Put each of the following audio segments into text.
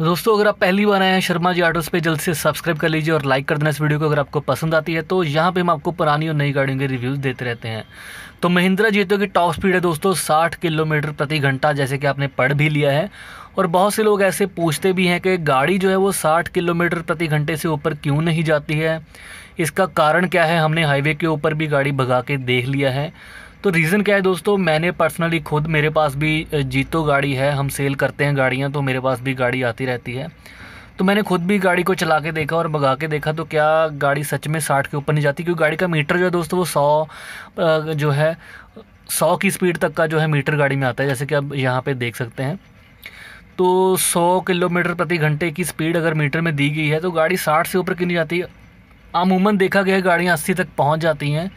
दोस्तों अगर आप पहली बार आए हैं शर्मा जी ऑटोस पे जल्द से सब्सक्राइब कर लीजिए और लाइक कर देना इस वीडियो को अगर आपको पसंद आती है तो यहाँ पे हम आपको पुरानी और नई गाड़ियों के रिव्यूज़ देते रहते हैं तो महिंद्रा जीतो की टॉप स्पीड है दोस्तों 60 किलोमीटर प्रति घंटा जैसे कि आपने पढ़ भी लिया है और बहुत से लोग ऐसे पूछते भी हैं कि गाड़ी जो है वो साठ किलोमीटर प्रति घंटे से ऊपर क्यों नहीं जाती है इसका कारण क्या है हमने हाईवे के ऊपर भी गाड़ी भगा के देख लिया है तो रीज़न क्या है दोस्तों मैंने पर्सनली खुद मेरे पास भी जीतो गाड़ी है हम सेल करते हैं गाड़ियाँ तो मेरे पास भी गाड़ी आती रहती है तो मैंने खुद भी गाड़ी को चला के देखा और भगा के देखा तो क्या गाड़ी सच में साठ के ऊपर नहीं जाती क्योंकि गाड़ी का मीटर जो है दोस्तों वो सौ जो है सौ की स्पीड तक का जो है मीटर गाड़ी में आता है जैसे कि आप यहाँ पे देख सकते हैं तो सौ किलोमीटर प्रति घंटे की स्पीड अगर मीटर में दी गई है तो गाड़ी साठ से ऊपर क्यों नहीं जाती अमूमन देखा गया है गाड़ियाँ अस्सी तक पहुँच जाती हैं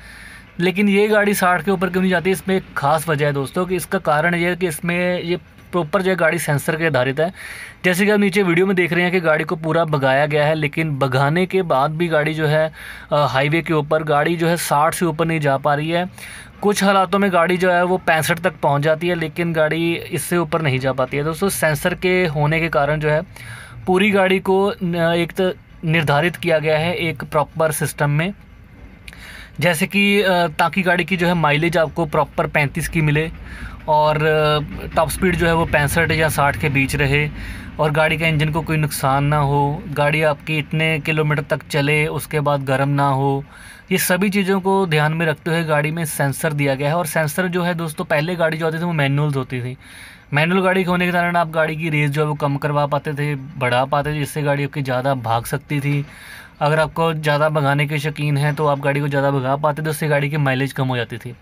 लेकिन ये गाड़ी साठ के ऊपर क्यों नहीं जाती इसमें एक खास वजह है दोस्तों कि इसका कारण ये है कि इसमें ये प्रॉपर जो गाड़ी सेंसर के आधारित है जैसे कि आप नीचे वीडियो में देख रहे हैं कि गाड़ी को पूरा भगाया गया है लेकिन भगाने के बाद भी गाड़ी जो है हाईवे के ऊपर गाड़ी जो है साठ से ऊपर नहीं जा पा रही है कुछ हालातों में गाड़ी जो है वो पैंसठ तक पहुँच जाती है लेकिन गाड़ी इससे ऊपर नहीं जा पाती है दोस्तों सेंसर के होने के कारण जो है पूरी गाड़ी को एक तो निर्धारित किया गया है एक प्रॉपर सिस्टम में जैसे कि ताकि गाड़ी की जो है माइलेज आपको प्रॉपर पैंतीस की मिले और टॉप स्पीड जो है वो पैंसठ या साठ के बीच रहे और गाड़ी के इंजन को कोई नुकसान ना हो गाड़ी आपकी इतने किलोमीटर तक चले उसके बाद गर्म ना हो ये सभी चीज़ों को ध्यान में रखते हुए गाड़ी में सेंसर दिया गया है और सेंसर जो है दोस्तों पहले गाड़ी जो आती थी वो मैनुअल्स होती थी मैनुअल गाड़ी होने के कारण आप गाड़ी की रेस जो है वो कम करवा पाते थे बढ़ा पाते थे जिससे गाड़ी आपकी ज़्यादा भाग सकती थी अगर आपको ज़्यादा भगाने के शौकीन हैं तो आप गाड़ी को ज़्यादा भगा पाते थे उससे गाड़ी की माइलेज कम हो जाती थी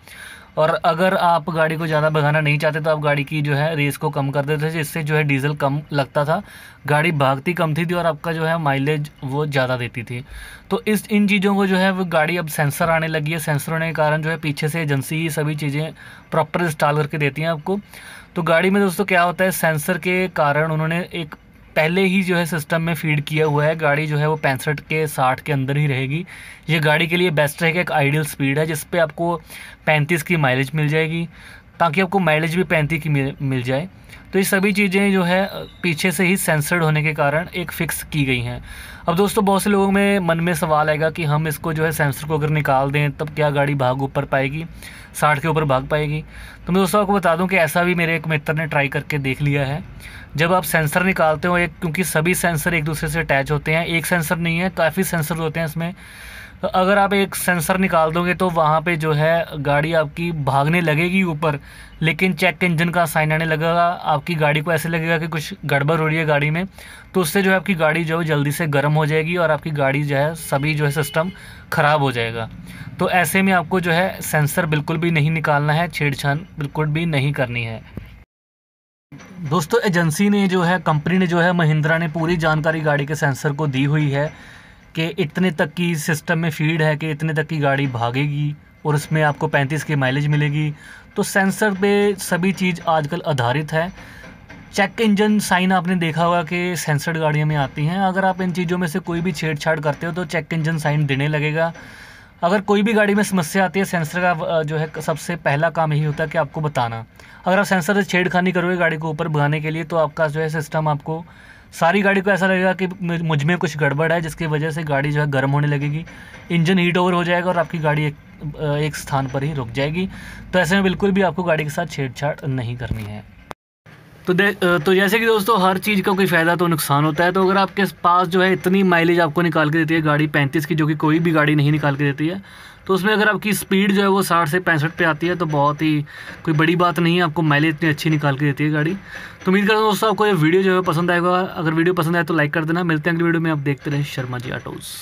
और अगर आप गाड़ी को ज़्यादा भगाना नहीं चाहते तो आप गाड़ी की जो है रेस को कम कर देते थे जिससे जो है डीजल कम लगता था गाड़ी भागती कम थी, थी और आपका जो है माइलेज वो ज़्यादा देती थी तो इस इन चीज़ों को जो है वो गाड़ी अब सेंसर आने लगी है सेंसर होने के कारण जो है पीछे से एजेंसी ही सभी चीज़ें प्रॉपर इंस्टॉल करके देती हैं आपको तो गाड़ी में दोस्तों क्या होता है सेंसर के कारण उन्होंने एक पहले ही जो है सिस्टम में फीड किया हुआ है गाड़ी जो है वो पैंसठ के साठ के अंदर ही रहेगी ये गाड़ी के लिए बेस्ट रहेगा एक आइडियल स्पीड है जिस पर आपको पैंतीस की माइलेज मिल जाएगी ताकि आपको माइलेज भी पैंतीस की मिल मिल जाए तो ये सभी चीज़ें जो है पीछे से ही सेंसर्ड होने के कारण एक फ़िक्स की गई हैं अब दोस्तों बहुत से लोगों में मन में सवाल आएगा कि हम इसको जो है सेंसर को अगर निकाल दें तब क्या गाड़ी भाग ऊपर पाएगी साठ के ऊपर भाग पाएगी तो मैं दोस्तों आपको बता दूं कि ऐसा भी मेरे एक मित्र ने ट्राई करके देख लिया है जब आप सेंसर निकालते हो एक क्योंकि सभी सेंसर एक दूसरे से अटैच होते हैं एक सेंसर नहीं है काफ़ी सेंसर होते हैं इसमें तो अगर आप एक सेंसर निकाल दोगे तो वहाँ पे जो है गाड़ी आपकी भागने लगेगी ऊपर लेकिन चेक इंजन का साइन आने लगेगा आपकी गाड़ी को ऐसे लगेगा कि कुछ गड़बड़ हो रही है गाड़ी में तो उससे जो है आपकी गाड़ी जो है जल्दी से गर्म हो जाएगी और आपकी गाड़ी जो है सभी जो है सिस्टम ख़राब हो जाएगा तो ऐसे में आपको जो है सेंसर बिल्कुल भी नहीं निकालना है छेड़छाड़ बिल्कुल भी नहीं करनी है दोस्तों एजेंसी ने जो है कंपनी ने जो है महिंद्रा ने पूरी जानकारी गाड़ी के सेंसर को दी हुई है कि इतने तक की सिस्टम में फीड है कि इतने तक की गाड़ी भागेगी और उसमें आपको 35 की माइलेज मिलेगी तो सेंसर पे सभी चीज़ आजकल आधारित है चेक इंजन साइन आपने देखा होगा कि सेंसर्ड गाड़ियों में आती हैं अगर आप इन चीज़ों में से कोई भी छेड़छाड़ करते हो तो चेक इंजन साइन देने लगेगा अगर कोई भी गाड़ी में समस्या आती है सेंसर का जो है सबसे पहला काम यही होता है कि आपको बताना अगर आप सेंसर से छेड़खानी करोगे गाड़ी को ऊपर भगाने के लिए तो आपका जो है सिस्टम आपको सारी गाड़ी को ऐसा लगेगा कि मुझ में कुछ गड़बड़ है जिसकी वजह से गाड़ी जो है गर्म होने लगेगी इंजन हीट ओवर हो जाएगा और आपकी गाड़ी एक एक स्थान पर ही रुक जाएगी तो ऐसे में बिल्कुल भी आपको गाड़ी के साथ छेड़छाड़ नहीं करनी है तो दे तो जैसे कि दोस्तों हर चीज़ का कोई फ़ायदा तो नुकसान होता है तो अगर आपके पास जो है इतनी माइलेज आपको निकाल के देती है गाड़ी पैंतीस की जो कि कोई भी गाड़ी नहीं निकाल के देती है तो उसमें अगर आपकी स्पीड जो है वो साठ से पैंसठ पे आती है तो बहुत ही कोई बड़ी बात नहीं है आपको माइलेज इतनी अच्छी निकाल के देती है गाड़ी तो उम्मीद करता हूँ दोस्तों आपको ये वीडियो जो है पसंद आएगा अगर वीडियो पसंद आए तो लाइक कर देना मिलते हैं अगली वीडियो में आप देखते रहें शर्मा जी ऑटोज़